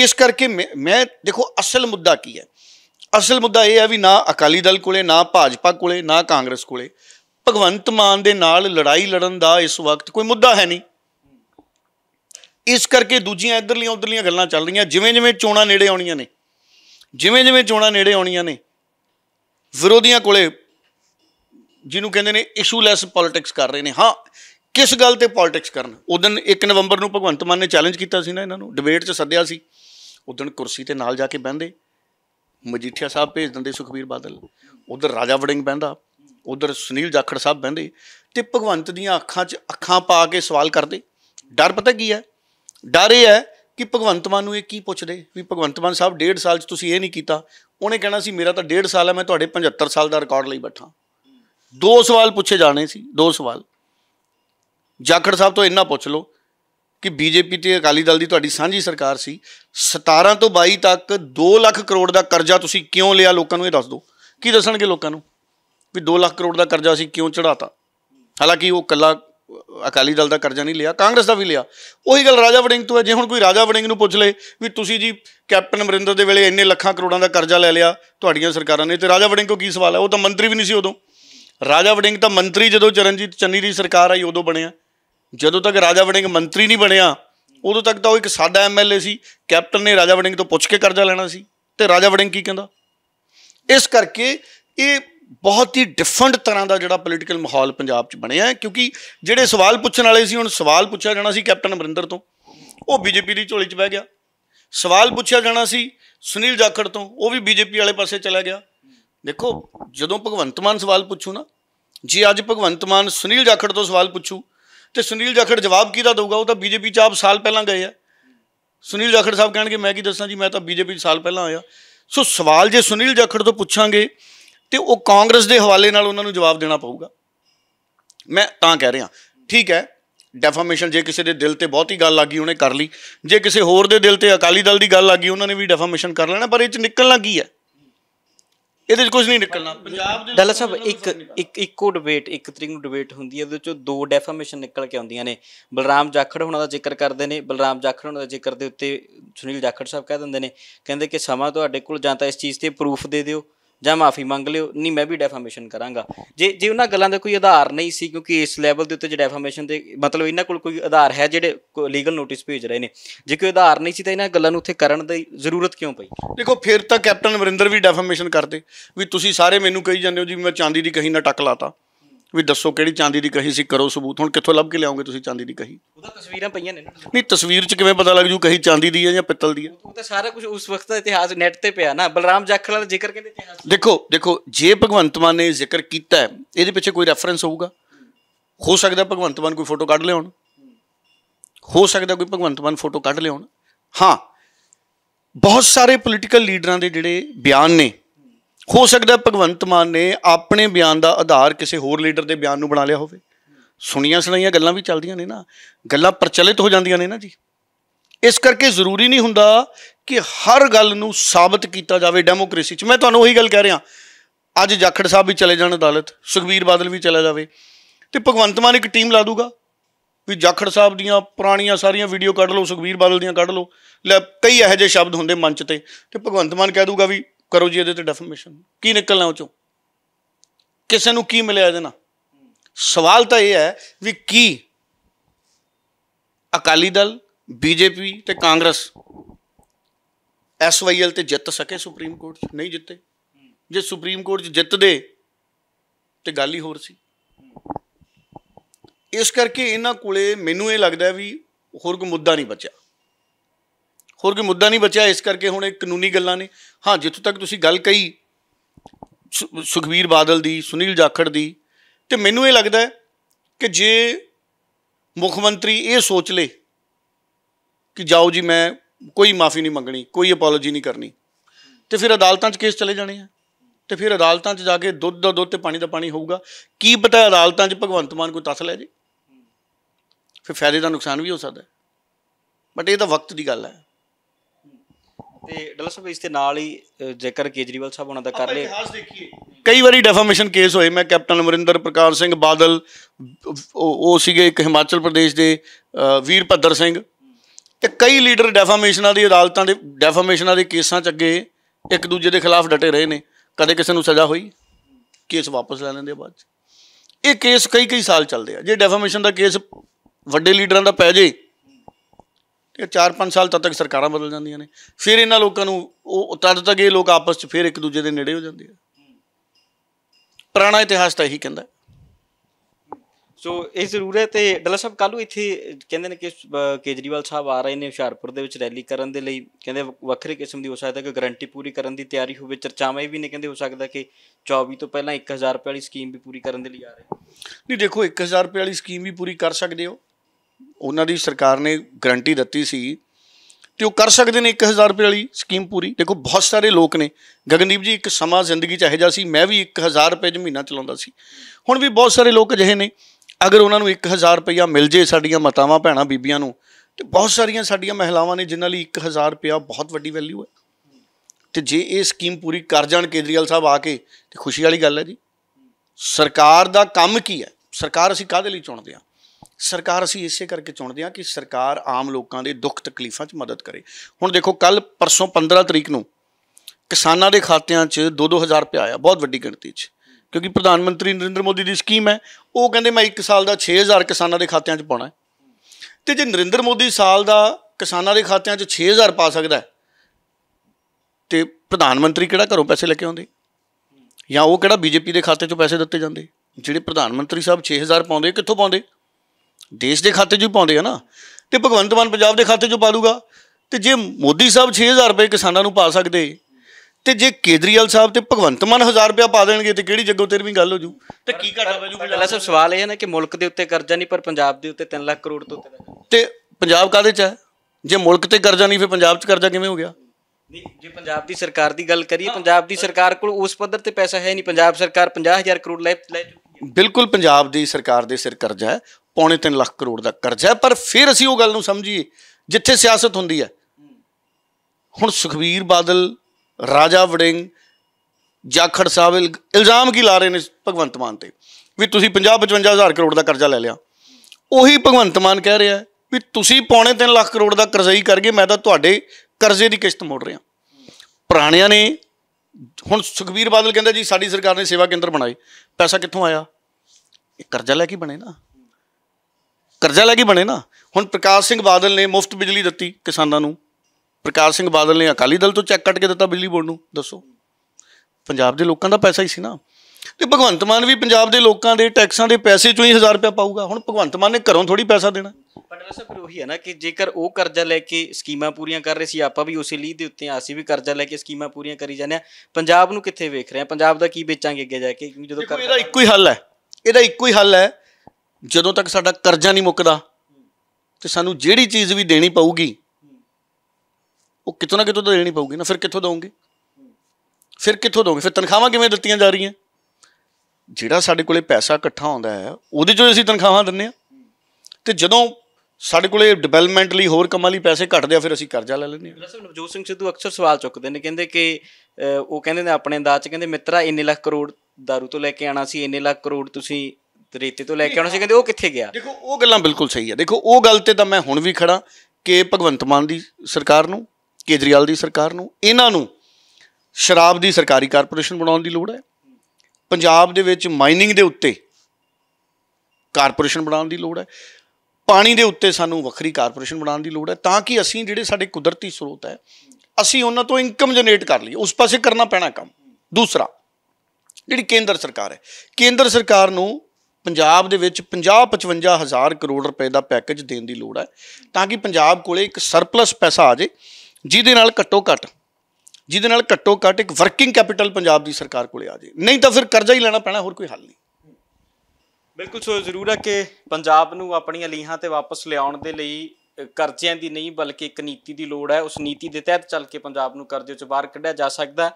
[SPEAKER 2] ਇਸ ਕਰਕੇ ਮੈਂ ਦੇਖੋ ਅਸਲ ਮੁੱਦਾ ਕੀ ਹੈ ਅਸਲ ਮੁੱਦਾ ਇਹ ਹੈ ਵੀ ਨਾ ਅਕਾਲੀ ਦਲ ਕੋਲੇ ਨਾ ਭਾਜਪਾ ਕੋਲੇ ਨਾ ਕਾਂਗਰਸ ਕੋਲੇ ਭਗਵੰਤ ਮਾਨ ਦੇ ਨਾਲ ਲੜਾਈ ਲੜਨ ਦਾ ਇਸ ਵਕਤ ਕੋਈ ਮੁੱਦਾ ਹੈ ਨਹੀਂ ਇਸ ਕਰਕੇ ਦੂਜੀਆਂ ਇਧਰਲੀਆਂ ਉਧਰਲੀਆਂ ਗੱਲਾਂ ਚੱਲ ਰਹੀਆਂ ਜਿਵੇਂ ਜਿਵੇਂ ਚੋਣਾਂ ਨੇੜੇ ਆਉਣੀਆਂ ਨੇ ਜਿਵੇਂ ਜਿਵੇਂ ਚੋਣਾਂ ਨੇੜੇ ਆਉਣੀਆਂ ਨੇ ਵਿਰੋਧੀਆਂ ਕੋਲੇ ਜਿਹਨੂੰ ਕਹਿੰਦੇ ਨੇ ਇਸ਼ੂਲੈਸ ਪੋਲਿਟਿਕਸ ਕਰ ਰਹੇ ਨੇ ਹਾਂ ਕਿਸ ਗੱਲ ਤੇ ਪੋਲਿਟਿਕਸ ਕਰਨ ਉਹਦਨ 1 ਨਵੰਬਰ ਨੂੰ ਭਗਵੰਤ ਮਾਨ ਨੇ ਚੈਲੰਜ ਕੀਤਾ ਸੀ ਨਾ ਇਹਨਾਂ ਨੂੰ ਡਿਬੇਟ 'ਚ ਸੱਦਿਆ ਸੀ ਉਦੋਂ ਕੁਰਸੀ ਤੇ ਨਾਲ ਜਾ ਕੇ ਬਹਿੰਦੇ ਮਜੀਠੀਆ ਸਾਹਿਬ ਭੇਜ ਦਿੰਦੇ ਸੁਖਬੀਰ ਬਾਦਲ ਉਧਰ ਰਾਜਾ ਵੜਿੰਗ ਬਹਿੰਦਾ ਉਧਰ ਸੁਨੀਲ ਜਾਖੜ ਸਾਹਿਬ ਬਹਿੰਦੇ ਤੇ ਭਗਵੰਤ ਦੀਆਂ ਅੱਖਾਂ 'ਚ ਅੱਖਾਂ ਪਾ ਕੇ ਸਵਾਲ ਕਰਦੇ ਡਰ ਪਤਾ ਕੀ ਹੈ ਡਰ ਇਹ ਹੈ ਕਿ ਭਗਵੰਤ ਮਾਨ ਨੂੰ ਇਹ ਕੀ ਪੁੱਛਦੇ ਵੀ ਭਗਵੰਤ ਮਾਨ ਸਾਹਿਬ ਡੇਢ ਸਾਲ 'ਚ ਤੁਸੀਂ ਇਹ ਨਹੀਂ ਕੀਤਾ ਉਹਨੇ ਕਹਿਣਾ ਸੀ ਮੇਰਾ ਤਾਂ ਡੇਢ ਸਾਲ ਹੈ ਮੈਂ ਤੁਹਾਡੇ 75 ਸਾਲ ਦਾ ਰਿਕਾਰਡ ਲਈ ਬੈਠਾ ਦੋ ਸਵਾਲ ਪੁੱਛੇ ਜਾਣੇ ਸੀ ਦੋ ਸਵਾਲ ਜਾਖੜ ਸਾਹਿਬ ਤੋਂ ਇੰਨਾ ਪੁੱਛ ਲਓ ਕਿ ਬੀਜੇਪੀ ਤੇ ਅਕਾਲੀ ਦਲ ਦੀ ਤੁਹਾਡੀ ਸਾਂਝੀ ਸਰਕਾਰ ਸੀ 17 ਤੋਂ 22 ਤੱਕ 2 ਲੱਖ ਕਰੋੜ ਦਾ ਕਰਜ਼ਾ ਤੁਸੀਂ ਕਿਉਂ ਲਿਆ ਲੋਕਾਂ ਨੂੰ ਇਹ ਦੱਸ ਦਿਓ ਕੀ ਦੱਸਣਗੇ ਲੋਕਾਂ ਨੂੰ ਵੀ 2 ਲੱਖ ਕਰੋੜ ਦਾ ਕਰਜ਼ਾ ਅਸੀਂ ਕਿਉਂ ਚੜਾਤਾ ਹਾਲਾਂਕਿ ਉਹ ਕੱਲਾ ਅਕਾਲੀ ਦਲ ਦਾ ਕਰਜ਼ਾ ਨਹੀਂ ਲਿਆ ਕਾਂਗਰਸ ਦਾ ਵੀ ਲਿਆ ਉਹੀ ਗੱਲ ਰਾਜਾ ਵੜਿੰਗ ਤੋਂ ਹੈ ਜੇ ਹੁਣ ਕੋਈ ਰਾਜਾ ਵੜਿੰਗ ਨੂੰ ਪੁੱਛ ਲੇ ਵੀ ਤੁਸੀਂ ਜੀ ਕੈਪਟਨ ਅਮਰਿੰਦਰ ਦੇ ਵੇਲੇ ਇੰਨੇ ਲੱਖਾਂ ਕਰੋੜਾਂ ਦਾ ਕਰਜ਼ਾ ਲੈ ਲਿਆ ਤੁਹਾਡੀਆਂ ਸਰਕਾਰਾਂ ਨੇ ਤੇ ਰਾਜਾ ਵੜਿੰਗ ਕੋ ਕੀ ਸਵਾਲ ਹੈ ਉਹ ਤਾਂ ਮੰਤਰੀ ਵੀ ਨਹੀਂ ਸੀ ਉਦੋਂ ਰਾਜਾ ਵੜਿੰਗ ਤਾਂ ਮੰਤਰੀ ਜਦੋਂ ਚਰਨਜੀਤ ਚੰਨੀ ਦੀ ਸਰਕਾਰ ਆਈ ਉਦੋਂ ਬਣਿਆ ਜਦੋਂ ਤੱਕ ਰਾਜਾ ਵੜਿੰਗ ਮੰਤਰੀ ਨਹੀਂ ਬਣਿਆ ਉਦੋਂ ਤੱਕ ਤਾਂ ਉਹ ਇੱਕ ਸਾਡਾ ਐਮਐਲਏ ਸੀ ਕੈਪਟਨ ਨੇ ਰਾਜਾ ਵੜਿੰਗ ਤੋਂ ਪੁੱਛ ਕੇ ਕਰਜ਼ਾ ਲੈਣਾ ਸੀ ਤੇ ਰਾਜਾ ਵੜਿੰਗ ਕੀ ਕਹਿੰਦਾ ਇਸ ਕਰਕੇ ਇਹ ਬਹੁਤ ਹੀ ਡਿਫਰੈਂਟ ਤਰ੍ਹਾਂ ਦਾ ਜਿਹੜਾ ਪੋਲੀਟੀਕਲ ਮਾਹੌਲ ਪੰਜਾਬ 'ਚ ਬਣਿਆ ਕਿਉਂਕਿ ਜਿਹੜੇ ਸਵਾਲ ਪੁੱਛਣ ਵਾਲੇ ਸੀ ਹੁਣ ਸਵਾਲ ਪੁੱਛਿਆ ਜਾਣਾ ਸੀ ਕੈਪਟਨ ਅਮਰਿੰਦਰ ਤੋਂ ਉਹ ਬੀਜੇਪੀ ਦੀ ਝੋਲੀ 'ਚ ਬਹਿ ਗਿਆ ਸਵਾਲ ਪੁੱਛਿਆ ਜਾਣਾ ਸੀ ਸੁਨੀਲ ਜਾਖੜ ਤੋਂ ਉਹ ਵੀ ਬੀਜੇਪੀ ਵਾਲੇ ਪਾਸੇ ਚਲਾ ਗਿਆ ਦੇਖੋ ਜਦੋਂ ਭਗਵੰਤ ਮਾਨ ਸਵਾਲ ਪੁੱਛੂ ਨਾ ਜੇ ਅੱਜ ਭਗਵੰਤ ਮਾਨ ਸੁਨੀਲ ਜਾਖੜ ਤੋਂ ਸਵਾਲ ਪੁੱਛੂ ਤੇ ਸੁਨੀਲ ਜਾਖੜ ਜਵਾਬ ਕਿਹਦਾ ਦਊਗਾ ਉਹ ਤਾਂ ਬੀਜੇਪੀ ਚ ਆਪ ਸਾਲ ਪਹਿਲਾਂ ਗਏ ਆ ਸੁਨੀਲ ਜਾਖੜ ਸਾਹਿਬ ਕਹਿਣਗੇ ਮੈਂ ਕੀ ਦੱਸਾਂ ਜੀ ਮੈਂ ਤਾਂ ਬੀਜੇਪੀ ਸਾਲ ਪਹਿਲਾਂ ਆਇਆ ਸੋ ਸਵਾਲ ਜੇ ਸੁਨੀਲ ਜਾਖੜ ਤੋਂ ਪੁੱਛਾਂਗੇ ਤੇ ਉਹ ਕਾਂਗਰਸ ਦੇ ਹਵਾਲੇ ਨਾਲ ਉਹਨਾਂ ਨੂੰ ਜਵਾਬ ਦੇਣਾ ਪਊਗਾ ਮੈਂ ਤਾਂ ਕਹਿ ਰਿਹਾ ਠੀਕ ਹੈ ਡੈਫਾਮੇਸ਼ਨ ਜੇ ਕਿਸੇ ਦੇ ਦਿਲ ਤੇ ਬਹੁਤੀ ਗੱਲ ਲੱਗੀ ਉਹਨੇ ਕਰ ਲਈ ਜੇ ਕਿਸੇ ਹੋਰ ਦੇ ਦਿਲ ਤੇ ਅਕਾਲੀ ਦਲ ਦੀ ਗੱਲ ਲੱਗੀ ਉਹਨਾਂ ਨੇ ਵੀ ਡੈਫਾਮੇਸ਼ਨ ਕਰ ਲੈਣਾ ਪਰ ਇਹ ਚ ਨਿਕਲਣਾ ਕੀ ਹੈ
[SPEAKER 1] ਇਹਦੇ ਚ ਕੁਝ ਨਹੀਂ ਨਿਕਲਣਾ ਪੰਜਾਬ ਦੇ ਡਾਲਾ ਸਾਹਿਬ ਇੱਕ ਇੱਕ ਇੱਕੋ ਡਿਬੇਟ ਇੱਕ ਤਰੀਕ ਨੂੰ ਡਿਬੇਟ ਹੁੰਦੀ ਹੈ ਉਹਦੇ ਚੋਂ ਦੋ ਡੈਫਰਮੇਸ਼ਨ ਨਿਕਲ ਕੇ ਆਉਂਦੀਆਂ ਨੇ ਬਲਰਾਮ ਜਾਖੜ ਹੁਣਾਂ ਦਾ ਜ਼ਿਕਰ ਕਰਦੇ ਨੇ ਬਲਰਾਮ ਜਾਖੜ ਹੁਣਾਂ ਦਾ ਜ਼ਿਕਰ ਦੇ ਉੱਤੇ ਸੁਨੀਲ ਜਾਖੜ ਸਾਹਿਬ ਕਹਿ ਦਿੰਦੇ ਨੇ ਕਹਿੰਦੇ ਕਿ ਸਮਾਂ ਤੁਹਾਡੇ ਕੋਲ ਜਾਂ ਤਾਂ ਇਸ ਚੀਜ਼ ਤੇ ਪ੍ਰੂਫ ਦੇ ਦਿਓ ਜਾਂ ਮਾਫੀ ਮੰਗ ਲਿਓ ਨਹੀਂ ਮੈਂ ਵੀ ਡੈਫਾਮੇਸ਼ਨ ਕਰਾਂਗਾ ਜੇ ਜੇ ਉਹਨਾਂ ਗੱਲਾਂ ਦਾ ਕੋਈ ਆਧਾਰ ਨਹੀਂ ਸੀ ਕਿਉਂਕਿ ਇਸ ਲੈਵਲ ਦੇ ਉੱਤੇ ਜਿਹੜਾ ਡੈਫਾਮੇਸ਼ਨ ਦੇ ਮਤਲਬ ਇਹਨਾਂ ਕੋਲ ਕੋਈ ਆਧਾਰ ਹੈ ਜਿਹੜੇ ਲੀਗਲ ਨੋਟਿਸ ਭੇਜ ਰਹੇ ਨੇ ਜੇ ਕੋਈ ਆਧਾਰ ਨਹੀਂ ਸੀ ਤਾਂ ਇਹਨਾਂ ਗੱਲਾਂ ਨੂੰ ਉੱਥੇ ਕਰਨ ਦੀ ਜ਼ਰੂਰਤ ਕਿਉਂ ਪਈ ਦੇਖੋ ਫਿਰ ਤਾਂ ਕੈਪਟਨ ਅਮਰਿੰਦਰ ਵੀ ਡੈਫਾਮੇਸ਼ਨ
[SPEAKER 2] ਕਰਦੇ ਵੀ ਤੁਸੀਂ ਸਾਰੇ ਮੈਨੂੰ ਕਹੀ ਜਾਂਦੇ ਹੋ ਜੀ ਮੈਂ ਚਾਂਦੀ ਦੀ ਕਹੀ ਨਾ ਟੱਕ ਲਾਤਾ ਵੀ ਦੱਸੋ ਕਿਹੜੀ ਚਾਂਦੀ ਦੀ ਕਹੀ ਸੀ ਕਰੋ ਸਬੂਤ ਹੁਣ ਕਿੱਥੋਂ ਲੱਭ ਕੇ ਲਿਆਓਗੇ ਤੁਸੀਂ ਚਾਂਦੀ ਦੀ ਕਹੀ ਉਹਦਾ
[SPEAKER 1] ਤਸਵੀਰਾਂ ਪਈਆਂ ਨੇ
[SPEAKER 2] ਨਹੀਂ ਤਸਵੀਰ 'ਚ ਕਿਵੇਂ ਪਤਾ ਲੱਗ ਜੂ ਕਹੀ ਚਾਂਦੀ ਦੀ ਹੈ ਜਾਂ ਪਿੱਤਲ ਦੀ ਹੈ
[SPEAKER 1] ਉਹ ਤਾਂ ਸਾਰਾ ਕੁਝ ਉਸ ਵਕਤ ਦਾ ਇਤਿਹਾਸ ਨੈਟ ਤੇ ਪਿਆ ਨਾ ਬਲਰਾਮ ਜਾਖਲ ਦਾ ਜ਼ਿਕਰ ਕਹਿੰਦੇ ਇਤਿਹਾਸ ਦੇਖੋ ਦੇਖੋ ਜੇ ਭਗਵੰਤ ਮਾਨ ਨੇ ਜ਼ਿਕਰ ਕੀਤਾ ਹੈ ਇਹਦੇ ਪਿੱਛੇ ਕੋਈ ਰੈਫਰੈਂਸ ਹੋਊਗਾ
[SPEAKER 2] ਹੋ ਸਕਦਾ ਭਗਵੰਤ ਮਾਨ ਕੋਈ ਫੋਟੋ ਕੱਢ ਲਿਆਉਣ ਹੋ ਸਕਦਾ ਕੋਈ ਭਗਵੰਤ ਮਾਨ ਫੋਟੋ ਕੱਢ ਲਿਆਉਣ ਹਾਂ ਬਹੁਤ ਸਾਰੇ ਪੋਲੀਟੀਕਲ ਲੀਡਰਾਂ ਦੇ ਜਿਹੜੇ ਬਿਆਨ ਨੇ ਹੋ ਸਕਦਾ ਭਗਵੰਤ ਮਾਨ ਨੇ ਆਪਣੇ ਬਿਆਨ ਦਾ ਆਧਾਰ ਕਿਸੇ ਹੋਰ ਲੀਡਰ ਦੇ ਬਿਆਨ ਨੂੰ ਬਣਾ ਲਿਆ ਹੋਵੇ ਸੁਣੀਆਂ ਸੁਣਾਈਆਂ ਗੱਲਾਂ ਵੀ ਚੱਲਦੀਆਂ ਨੇ ਨਾ ਗੱਲਾਂ ਪ੍ਰਚਲਿਤ ਹੋ ਜਾਂਦੀਆਂ ਨੇ ਨਾ ਜੀ ਇਸ ਕਰਕੇ ਜ਼ਰੂਰੀ ਨਹੀਂ ਹੁੰਦਾ ਕਿ ਹਰ ਗੱਲ ਨੂੰ ਸਾਬਤ ਕੀਤਾ ਜਾਵੇ ਡੈਮੋਕ੍ਰੇਸੀ 'ਚ ਮੈਂ ਤੁਹਾਨੂੰ ਉਹੀ ਗੱਲ ਕਹਿ ਰਿਹਾ ਅੱਜ ਜਾਖੜ ਸਾਹਿਬ ਵੀ ਚਲੇ ਜਾਣ ਅਦਾਲਤ ਸੁਖਬੀਰ ਬਾਦਲ ਵੀ ਚਲਾ ਜਾਵੇ ਤੇ ਭਗਵੰਤ ਮਾਨ ਇੱਕ ਟੀਮ ਲਾ ਦੂਗਾ ਵੀ ਜਾਖੜ ਸਾਹਿਬ ਦੀਆਂ ਪੁਰਾਣੀਆਂ ਸਾਰੀਆਂ ਵੀਡੀਓ ਕੱਢ ਲਓ ਸੁਖਬੀਰ ਬਾਦਲ ਦੀਆਂ ਕੱਢ ਲਓ ਲੈ ਕਈ ਇਹੋ ਜਿਹੇ ਸ਼ਬਦ ਹੁੰਦੇ ਮੰਚ ਤੇ ਤੇ ਭਗਵੰਤ ਮਾਨ ਕਹਿ ਦੂਗਾ ਵੀ ਕਰੋ ਜੀ ਇਹਦੇ ਤੇ ਡੈਫਰਮੇਸ਼ਨ ਕੀ ਨਿਕਲਣਾ ਉਹ ਚੋਂ ਕਿਸੇ ਨੂੰ ਕੀ ਮਿਲਿਆ ਇਹਦੇ ਨਾਲ ਸਵਾਲ ਤਾਂ ਇਹ ਹੈ ਵੀ ਕੀ ਅਕਾਲੀ ਦਲ ਬੀਜੇਪੀ ਤੇ ਕਾਂਗਰਸ ਐਸਵਾਈਐਲ ਤੇ ਜਿੱਤ ਸਕੇ ਸੁਪਰੀਮ ਕੋਰਟ 'ਚ ਨਹੀਂ ਜਿੱਤੇ ਜੇ ਸੁਪਰੀਮ ਕੋਰਟ 'ਚ ਜਿੱਤਦੇ ਤੇ ਗੱਲ ਹੀ ਹੋਰ ਸੀ ਇਸ ਕਰਕੇ ਇਹਨਾਂ ਕੋਲੇ ਮੈਨੂੰ ਇਹ ਲੱਗਦਾ ਵੀ ਹੋਰ ਕੋਈ ਮੁੱਦਾ ਨਹੀਂ ਬਚਿਆ ਹੋਰ ਕੋਈ ਮੁੱਦਾ ਨਹੀਂ ਬਚਿਆ ਇਸ ਕਰਕੇ ਹੁਣ ਇਹ ਕਾਨੂੰਨੀ ਗੱਲਾਂ ਨੇ ਹਾਂ ਜਿੱਥੋਂ ਤੱਕ ਤੁਸੀਂ ਗੱਲ ਕਹੀ ਸੁਖਵੀਰ ਬਾਦਲ ਦੀ ਸੁਨੀਲ ਜਾਖੜ ਦੀ ਤੇ ਮੈਨੂੰ ਇਹ ਲੱਗਦਾ ਹੈ ਕਿ ਜੇ ਮੁੱਖ ਮੰਤਰੀ ਇਹ ਸੋਚ ਲੇ ਕਿ ਜਾਓ ਜੀ ਮੈਂ ਕੋਈ ਮਾਫੀ ਨਹੀਂ ਮੰਗਣੀ ਕੋਈ ਅਪੋਲੋਜੀ ਨਹੀਂ ਕਰਨੀ ਤੇ ਫਿਰ ਅਦਾਲਤਾਂ 'ਚ ਕੇਸ ਚਲੇ ਜਾਣੇ ਆ ਤੇ ਫਿਰ ਅਦਾਲਤਾਂ 'ਚ ਜਾ ਕੇ ਦੁੱਧ ਦਾ ਦੁੱਧ ਤੇ ਪਾਣੀ ਦਾ ਪਾਣੀ ਹੋਊਗਾ ਕੀ ਪਤਾ ਅਦਾਲਤਾਂ 'ਚ ਭਗਵੰਤ ਮਾਨ ਕੋਈ ਤਸ ਲੈ ਜੇ ਫਿਰ ਫਾਇਦੇ ਦਾ ਨੁਕਸਾਨ ਵੀ ਹੋ ਸਕਦਾ ਬਟ ਇਹ ਤਾਂ ਵਕਤ
[SPEAKER 1] ਦੀ ਗੱਲ ਹੈ ਤੇ ਡਲਸ ਸਾਹਿਬ ਇਸ ਦੇ ਨਾਲ ਹੀ ਜ਼ਿਕਰ ਕੇਜਰੀਵਾਲ ਸਾਹਿਬ ਉਹਨਾਂ ਦਾ ਕਰ ਲਏ ਇਤਿਹਾਸ ਦੇਖੀਏ ਕਈ ਵਾਰੀ ਡੈਫਾਮੇਸ਼ਨ ਕੇਸ ਹੋਏ ਮੈਂ ਕੈਪਟਨ ਅਮਰਿੰਦਰ ਪ੍ਰਕਾਸ਼ ਸਿੰਘ ਬਾਦਲ
[SPEAKER 2] ਉਹ ਸੀਗੇ ਇੱਕ ਹਿਮਾਚਲ ਪ੍ਰਦੇਸ਼ ਦੇ ਵੀਰ ਭੱਦਰ ਸਿੰਘ ਤੇ ਕਈ ਲੀਡਰ ਡੈਫਾਮੇਸ਼ਨਾਂ ਦੀ ਅਦਾਲਤਾਂ ਦੇ ਡੈਫਾਮੇਸ਼ਨਾਂ ਦੇ ਕੇਸਾਂ 'ਚ ਅੱਗੇ ਇੱਕ ਦੂਜੇ ਦੇ ਖਿਲਾਫ ਡਟੇ ਰਹੇ ਨੇ ਕਦੇ ਕਿਸੇ ਨੂੰ ਸਜ਼ਾ ਹੋਈ ਕੇਸ ਵਾਪਸ ਲੈ ਲੈਂਦੇ ਬਾਅਦ 'ਚ ਇਹ ਕੇਸ ਕਈ ਕਈ ਸਾਲ ਚੱਲਦੇ ਆ ਜੇ ਡੈਫਾਮੇਸ਼ਨ ਦਾ ਕੇਸ ਵੱਡੇ ਲੀਡਰਾਂ ਦਾ ਪੈ ਜੇ ਤੇ 4-5 ਸਾਲ ਤੱਕ ਸਰਕਾਰਾਂ ਬਦਲ ਜਾਂਦੀਆਂ ਨੇ ਫਿਰ ਇਹਨਾਂ ਲੋਕਾਂ ਨੂੰ ਉਹ ਤਦ ਤੱਕ ਇਹ ਲੋਕ ਆਪਸ 'ਚ ਫਿਰ ਇੱਕ ਦੂਜੇ ਦੇ ਨੇੜੇ ਹੋ
[SPEAKER 1] ਜਾਂਦੇ ਆ ਪੁਰਾਣਾ ਇਤਿਹਾਸ ਤਾਂ ਇਹੀ ਕਹਿੰਦਾ ਸੋ ਇਹ ਜ਼ਰੂਰ ਹੈ ਤੇ ਡੱਲਾ ਸਾਹਿਬ ਕੱਲ ਨੂੰ ਇੱਥੇ ਕਹਿੰਦੇ ਨੇ ਕਿ ਕੇਜਰੀਵਾਲ ਸਾਹਿਬ ਆ ਰਹੇ ਨੇ ਹੁਸ਼ਿਆਰਪੁਰ ਦੇ ਵਿੱਚ ਰੈਲੀ ਕਰਨ ਦੇ ਲਈ ਕਹਿੰਦੇ ਵੱਖਰੇ ਕਿਸਮ ਦੀ ਹੋ ਸਕਦਾ ਕਿ ਗਾਰੰਟੀ ਪੂਰੀ ਕਰਨ ਦੀ ਤਿਆਰੀ ਹੋਵੇ ਚਰਚਾਵਾਂ ਇਹ ਵੀ ਨੇ ਕਹਿੰਦੇ ਹੋ ਸਕਦਾ ਕਿ 24 ਤੋਂ ਪਹਿਲਾਂ 1000 ਰੁਪਏ ਵਾਲੀ ਸਕੀਮ ਵੀ ਪੂਰੀ ਕਰਨ ਦੇ ਲਈ ਆ ਰਹੇ ਨਹੀਂ ਦੇਖੋ 1000 ਰੁਪਏ ਵਾਲੀ ਸਕੀਮ ਵੀ ਪੂਰੀ ਕਰ ਸਕਦੇ
[SPEAKER 2] ਹੋ ਉਹਨਾਂ ਦੀ ਸਰਕਾਰ ਨੇ ਗਰੰਟੀ ਦਿੱਤੀ ਸੀ ਤੇ ਉਹ ਕਰ ਸਕਦੇ ਨੇ 1000 ਰੁਪਏ ਵਾਲੀ ਸਕੀਮ ਪੂਰੀ ਦੇਖੋ ਬਹੁਤ ਸਾਰੇ ਲੋਕ ਨੇ ਗਗਨਦੀਪ ਜੀ ਇੱਕ ਸਮਾਂ ਜ਼ਿੰਦਗੀ ਚ ਇਹੋ ਜਿਹਾ ਸੀ ਮੈਂ ਵੀ 1000 ਰੁਪਏ ਜਿ ਮਹੀਨਾ ਚਲਾਉਂਦਾ ਸੀ ਹੁਣ ਵੀ ਬਹੁਤ ਸਾਰੇ ਲੋਕ ਅਜਿਹੇ ਨੇ ਅਗਰ ਉਹਨਾਂ ਨੂੰ 1000 ਰੁਪਇਆ ਮਿਲ ਜੇ ਸਾਡੀਆਂ ਮਾਤਾਵਾਂ ਭੈਣਾਂ ਬੀਬੀਆਂ ਨੂੰ ਤੇ ਬਹੁਤ ਸਾਰੀਆਂ ਸਾਡੀਆਂ ਮਹਿਲਾਵਾਂ ਨੇ ਜਿਨ੍ਹਾਂ ਲਈ 1000 ਰੁਪਇਆ ਬਹੁਤ ਵੱਡੀ ਵੈਲਿਊ ਹੈ ਤੇ ਜੇ ਇਹ ਸਕੀਮ ਪੂਰੀ ਕਰ ਜਾਣ ਕੇਦਰੀਵਾਲ ਸਾਹਿਬ ਆ ਕੇ ਤੇ ਖੁਸ਼ੀ ਵਾਲੀ ਗੱਲ ਹੈ ਜੀ ਸਰਕਾਰ ਦਾ ਕੰਮ ਕੀ ਹੈ ਸਰਕਾਰ ਅਸੀਂ ਕਾਹਦੇ ਲਈ ਚੁਣਦੇ ਆ ਸਰਕਾਰ ਅਸੀਂ ਇਸੇ ਕਰਕੇ ਚੁਣਦੇ ਹਾਂ ਕਿ ਸਰਕਾਰ ਆਮ ਲੋਕਾਂ ਦੇ ਦੁੱਖ ਤਕਲੀਫਾਂ 'ਚ ਮਦਦ ਕਰੇ ਹੁਣ ਦੇਖੋ ਕੱਲ ਪਰਸੋਂ 15 ਤਰੀਕ ਨੂੰ ਕਿਸਾਨਾਂ ਦੇ ਖਾਤਿਆਂ 'ਚ 2-2000 ਰੁਪਏ ਆਇਆ ਬਹੁਤ ਵੱਡੀ ਗਿਣਤੀ 'ਚ ਕਿਉਂਕਿ ਪ੍ਰਧਾਨ ਮੰਤਰੀ ਨਰਿੰਦਰ ਮੋਦੀ ਦੀ ਸਕੀਮ ਹੈ ਉਹ ਕਹਿੰਦੇ ਮੈਂ 1 ਸਾਲ ਦਾ 6000 ਕਿਸਾਨਾਂ ਦੇ ਖਾਤਿਆਂ 'ਚ ਪਾਉਣਾ ਤੇ ਜੇ ਨਰਿੰਦਰ ਮੋਦੀ ਸਾਲ ਦਾ ਕਿਸਾਨਾਂ ਦੇ ਖਾਤਿਆਂ 'ਚ 6000 ਪਾ ਸਕਦਾ ਤੇ ਪ੍ਰਧਾਨ ਮੰਤਰੀ ਕਿਹੜਾ ਘਰੋਂ ਪੈਸੇ ਲੈ ਕੇ ਆਉਂਦੇ ਜਾਂ ਉਹ ਕਿਹੜਾ ਬੀਜੇਪੀ ਦੇ ਖਾਤੇ 'ਚੋਂ ਪੈਸੇ ਦਿੱਤੇ ਜਾਂਦੇ ਜਿਹੜੇ ਪ੍ਰਧਾਨ ਮੰਤਰੀ ਸਾਹਿਬ 6000 ਪਾਉਂਦੇ ਕਿੱਥੋਂ ਪਾਉਂਦੇ ਦੇਸ਼ ਦੇ ਖਾਤੇ 'ਚ ਹੀ ਪਾਉਂਦੇ ਆ ਨਾ ਤੇ ਭਗਵੰਤ ਮਾਨ ਪੰਜਾਬ ਦੇ ਖਾਤੇ 'ਚ ਪਾ ਲੂਗਾ ਤੇ ਜੇ ਮੋਦੀ ਸਾਹਿਬ 6000 ਰੁਪਏ ਕਿਸਾਨਾਂ ਨੂੰ ਪਾ ਸਕਦੇ ਤੇ ਜੇ ਕੇਦਰੀਵਾਲ ਸਾਹਿਬ ਤੇ ਭਗਵੰਤ ਮਾਨ 1000 ਰੁਪਏ ਪਾ ਦੇਣਗੇ ਤੇ ਕਿਹੜੀ ਜੱਗੋ ਵੀ ਗੱਲ ਹੋ ਜੂ
[SPEAKER 1] ਤੇ ਕੀ ਘਾਟਾ ਪੈ ਜੂ ਪਹਿਲਾਂ ਸਭ ਸਵਾਲ ਇਹ ਹੈ ਨਾ ਕਿ ਮੁਲਕ ਦੇ ਉੱਤੇ ਕਰਜ਼ਾ ਨਹੀਂ ਪਰ ਪੰਜਾਬ ਦੇ ਉੱਤੇ 3 ਲੱਖ ਕਰੋੜ ਤੋਂ ਉੱਤੇ ਤੇ ਪੰਜਾਬ ਕਾਦੇ 'ਚ ਹੈ ਜੇ ਮੁਲਕ ਤੇ ਕਰਜ਼ਾ ਨਹੀਂ ਫਿਰ ਪੰਜਾਬ 'ਚ ਕਰਜ਼ਾ ਕਿਵੇਂ ਹੋ ਗਿਆ ਨਹੀਂ ਜੇ ਪੰਜਾਬ ਦੀ ਸਰਕਾਰ ਦੀ ਗੱਲ ਕਰੀਏ ਪੰਜਾਬ ਦੀ ਸਰਕਾਰ ਕੋਲ ਉਸ ਪੱਧਰ ਤੇ ਪੈਸਾ ਹੈ ਨਹੀਂ ਪੰਜਾਬ ਸਰਕਾਰ 50000 ਕਰੋੜ ਲੈ
[SPEAKER 2] ਬਿਲਕੁਲ ਪੰਜਾਬ ਦੀ ਸਰਕਾਰ ਦੇ ਸਿਰ ਕਰਜ਼ਾ ਹੈ ਪੌਣੇ 3 ਲੱਖ ਕਰੋੜ ਦਾ ਕਰਜ਼ਾ ਪਰ ਫਿਰ ਅਸੀਂ ਉਹ ਗੱਲ ਨੂੰ ਸਮਝੀਏ ਜਿੱਥੇ ਸਿਆਸਤ ਹੁੰਦੀ ਹੈ ਹੁਣ ਸੁਖਵੀਰ ਬਾਦਲ ਰਾਜਾ ਵੜਿੰਗ ਜਾਖੜ ਸਾਹਿਬ ਇਲਜ਼ਾਮ ਕੀ ਲਾ ਰਹੇ ਨੇ ਭਗਵੰਤ ਮਾਨ ਤੇ ਵੀ ਤੁਸੀਂ 50 55000 ਕਰੋੜ ਦਾ ਕਰਜ਼ਾ ਲੈ ਲਿਆ ਉਹੀ ਭਗਵੰਤ ਮਾਨ ਕਹਿ ਰਿਹਾ ਵੀ ਤੁਸੀਂ ਪੌਣੇ 3 ਲੱਖ ਕਰੋੜ ਦਾ ਕਰਜ਼ਾਈ ਗਏ ਮੈਂ ਤਾਂ ਤੁਹਾਡੇ ਕਰਜ਼ੇ ਦੀ ਕਿਸ਼ਤ ਮੋੜ ਰਿਹਾ ਪੁਰਾਣਿਆਂ ਨੇ ਹੁਣ ਸੁਖਵੀਰ ਬਾਦਲ ਕਹਿੰਦਾ ਜੀ ਸਾਡੀ ਸਰਕਾਰ ਨੇ ਸੇਵਾ ਕੇਂਦਰ ਬਣਾਏ ਪੈਸਾ ਕਿੱਥੋਂ ਆਇਆ ਇਹ ਕਰਜ਼ਾ ਲੈ ਕੇ ਬਣੇ ਨਾ ਕਰਜ਼ਾ ਲੈ ਕੇ ਬਣੇ ਨਾ ਹੁਣ ਪ੍ਰਕਾਸ਼ ਸਿੰਘ ਬਾਦਲ ਨੇ ਮੁਫਤ ਬਿਜਲੀ ਦਿੱਤੀ ਕਿਸਾਨਾਂ ਨੂੰ ਪ੍ਰਕਾਸ਼ ਸਿੰਘ ਬਾਦਲ ਨੇ ਅਕਾਲੀ ਦਲ ਤੋਂ ਚੈੱਕ ਕੱਟ ਕੇ ਦਿੱਤਾ ਬਿਜਲੀ ਬੋਰਡ ਨੂੰ ਦੱਸੋ ਪੰਜਾਬ
[SPEAKER 1] ਦੇ ਲੋਕਾਂ ਦਾ ਪੈਸਾ ਹੀ ਸੀ ਨਾ
[SPEAKER 2] ਤੇ ਭਗਵੰਤ ਮਾਨ ਵੀ ਪੰਜਾਬ ਦੇ ਲੋਕਾਂ ਦੇ ਟੈਕਸਾਂ ਦੇ ਪੈਸੇ ਚੋਂ ਹੀ 1000 ਰੁਪਏ ਪਾਊਗਾ ਹੁਣ ਭਗਵੰਤ ਮਾਨ ਨੇ ਘਰੋਂ ਥੋੜੀ ਪੈਸਾ ਦੇਣਾ
[SPEAKER 1] ਬਟ ਵੈਸੇ ਫਿਰ ਉਹੀ ਹੈ ਨਾ ਕਿ ਜੇਕਰ ਉਹ ਕਰਜ਼ਾ ਲੈ ਕੇ ਸਕੀਮਾਂ ਪੂਰੀਆਂ ਕਰ ਰਹੇ ਸੀ ਆਪਾਂ ਵੀ ਉਸੇ ਲੀਹ ਦੇ ਉੱਤੇ ਆ ਅਸੀਂ ਵੀ ਕਰਜ਼ਾ ਲੈ ਕੇ ਸਕੀਮਾਂ ਪੂਰੀਆਂ ਕਰੀ ਜਾਂਦੇ ਆ ਪੰਜਾਬ ਨੂੰ ਕਿੱਥੇ ਵੇਖ ਰਹੇ ਆ ਪੰਜਾਬ ਦਾ ਕੀ ਵੇਚਾਂਗੇ ਅੱਗੇ ਜਾ ਕੇ ਕਿਉਂਕਿ ਜਦੋਂ ਇਹਦਾ ਇੱਕੋ ਹੀ ਹੱਲ ਹੈ ਇਹਦਾ ਇੱਕੋ ਹੀ ਹੱਲ ਹੈ
[SPEAKER 2] ਜਦੋਂ ਤੱਕ ਸਾਡਾ ਕਰਜ਼ਾ ਨਹੀਂ ਮੁੱਕਦਾ ਤੇ ਸਾਨੂੰ ਜਿਹੜੀ ਚੀਜ਼ ਵੀ ਦੇਣੀ ਪਊਗੀ ਉਹ ਕਿਤੋਂ ਨਾ ਕਿਤੋਂ ਤਾਂ ਦੇਣੀ ਪਊਗੀ ਨਾ ਫਿਰ ਕਿੱਥੋਂ ਦੋਗੇ ਫਿਰ ਕਿੱਥੋਂ ਦੋਗੇ ਫਿਰ ਤਨਖਾਹਾਂ ਕਿਵੇਂ ਦਿੱਤੀਆਂ ਜਾ ਰਹੀਆਂ ਜਿਹੜਾ ਸਾਡੇ ਕੋਲੇ ਪੈਸਾ ਇਕੱਠਾ ਹੁੰਦਾ ਹੈ ਉਹਦੇ ਚੋਂ ਅਸੀਂ
[SPEAKER 1] ਤਨਖਾਹਾਂ ਦਿੰਨੇ ਆ ਤੇ ਜਦੋਂ ਸਾਡੇ ਕੋਲੇ ਡਿਵੈਲਪਮੈਂਟ ਲਈ ਹੋਰ ਕੰਮਾਂ ਲਈ ਪੈਸੇ ਘਟਦੇ ਆ ਫਿਰ ਅਸੀਂ ਕਰਜ਼ਾ ਲੈ ਲੈਂਦੇ ਆ ਸਰ ਨਵਜੋਤ ਸਿੰਘ ਸਿੱਧੂ ਅਕਸਰ ਸਵਾਲ ਚੁੱਕਦੇ ਨੇ ਕਹਿੰਦੇ ਕਿ ਉਹ ਕਹਿੰਦੇ ਨੇ ਆਪਣੇ ਅੰਦਾਜ਼ ਚ ਕਹਿੰਦੇ ਮਿੱਤਰਾ ਇੰਨੇ ਲੱਖ ਕਰੋੜ ਦਾਰੂ ਤੋਂ ਲੈ ਕੇ ਆਣਾ ਸੀ ਇੰਨੇ ਲੱਖ ਕਰੋੜ ਤੁਸੀਂ ਰੀਤੀ ਤੋਂ ਲੈ ਕੇ ਆਉਣਾ ਸੀ ਕਹਿੰਦੇ ਉਹ ਕਿੱਥੇ ਗਿਆ ਦੇਖੋ
[SPEAKER 2] ਉਹ ਗੱਲਾਂ ਬਿਲਕੁਲ ਸਹੀ ਆ ਦੇਖੋ ਉਹ ਗੱਲ ਤੇ ਤਾਂ ਮੈਂ ਹੁਣ ਵੀ ਖੜਾ ਕਿ ਭਗਵੰਤ ਮਾਨ ਦੀ ਸਰਕਾਰ ਨੂੰ ਕੇਜਰੀਵਾਲ ਦੀ ਸਰਕਾਰ ਨੂੰ ਇਹਨਾਂ ਨੂੰ ਸ਼ਰਾਬ ਦੀ ਸਰਕਾਰੀ ਕਾਰਪੋਰੇਸ਼ਨ ਬਣਾਉਣ ਦੀ ਲੋੜ ਹੈ ਪੰਜਾਬ ਦੇ ਵਿੱਚ ਮਾਈਨਿੰਗ ਦੇ ਉੱਤੇ ਕਾਰਪੋਰੇਸ਼ਨ ਬਣਾਉਣ ਦੀ ਲੋੜ ਹੈ ਪਾਣੀ ਦੇ ਉੱਤੇ ਸਾਨੂੰ ਵੱਖਰੀ ਕਾਰਪੋਰੇਸ਼ਨ ਬਣਾਉਣ ਦੀ ਲੋੜ ਹੈ ਤਾਂ ਕਿ ਅਸੀਂ ਜਿਹੜੇ ਸਾਡੇ ਕੁਦਰਤੀ ਸਰੋਤ ਹੈ ਅਸੀਂ ਉਹਨਾਂ ਤੋਂ ਇਨਕਮ ਜਨਰੇਟ ਕਰ ਲਈਏ ਉਸ ਪਾਸੇ ਕਰਨਾ ਪੈਣਾ ਕੰਮ ਦੂਸਰਾ ਜਿਹੜੀ ਕੇਂਦਰ ਸਰਕਾਰ ਹੈ ਕੇਂਦਰ ਸਰਕਾਰ ਨੂੰ ਪੰਜਾਬ ਦੇ ਵਿੱਚ 50-55 ਹਜ਼ਾਰ ਕਰੋੜ ਰੁਪਏ ਦਾ ਪੈਕੇਜ ਦੇਣ ਦੀ ਲੋੜ ਹੈ ਤਾਂ ਕਿ ਪੰਜਾਬ ਕੋਲੇ ਇੱਕ ਸਰਪਲਸ ਪੈਸਾ ਆ ਜੇ ਜਿਹਦੇ ਨਾਲ ਘੱਟੋ ਘੱਟ ਜਿਹਦੇ ਨਾਲ ਘੱਟੋ ਘੱਟ ਇੱਕ ਵਰਕਿੰਗ ਕੈਪੀਟਲ ਪੰਜਾਬ ਦੀ ਸਰਕਾਰ ਕੋਲੇ ਆ ਜੇ ਨਹੀਂ ਤਾਂ ਫਿਰ ਕਰਜ਼ਾ ਹੀ ਲੈਣਾ ਪੈਣਾ ਹੋਰ ਕੋਈ ਹੱਲ ਨਹੀਂ
[SPEAKER 1] ਬਿਲਕੁਲ ਸੋ ਜ਼ਰੂਰ ਹੈ ਕਿ ਪੰਜਾਬ ਨੂੰ ਆਪਣੀਆਂ ਲੀਹਾਂ ਤੇ ਵਾਪਸ ਲਿਆਉਣ ਦੇ ਲਈ ਕਰਜ਼ਿਆਂ ਦੀ ਨਹੀਂ ਬਲਕਿ ਇੱਕ ਨੀਤੀ ਦੀ ਲੋੜ ਹੈ ਉਸ ਨੀਤੀ ਦੇ ਤਹਿਤ ਚੱਲ ਕੇ ਪੰਜਾਬ ਨੂੰ ਕਰਜ਼ੇ ਚੋਂ ਬਾਹਰ ਕੱਢਿਆ ਜਾ ਸਕਦਾ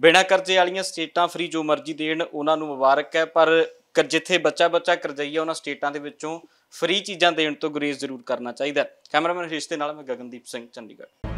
[SPEAKER 1] ਬਿਨਾਂ ਕਰਜ਼ੇ ਵਾਲੀਆਂ ਸਟੇਟਾਂ ਫ੍ਰੀ ਜੋ ਮਰਜ਼ੀ ਦੇਣ ਉਹਨਾਂ ਨੂੰ ਮੁਬਾਰਕ ਹੈ ਪਰ ਕਰ ਜਿੱਥੇ ਬੱਚਾ ਬੱਚਾ ਕਰਜਈਆ ਉਹਨਾਂ ਸਟੇਟਾਂ ਦੇ ਵਿੱਚੋਂ ਫ੍ਰੀ ਚੀਜ਼ਾਂ ਦੇਣ ਤੋਂ ਗੁਰੇਜ਼ ਜ਼ਰੂਰ ਕਰਨਾ ਚਾਹੀਦਾ ਕੈਮਰਾਮੈਨ ਰਿਸ਼ਤੇ ਦੇ ਨਾਲ ਮੈਂ ਗਗਨਦੀਪ ਸਿੰਘ ਚੰਡੀਗੜ੍ਹ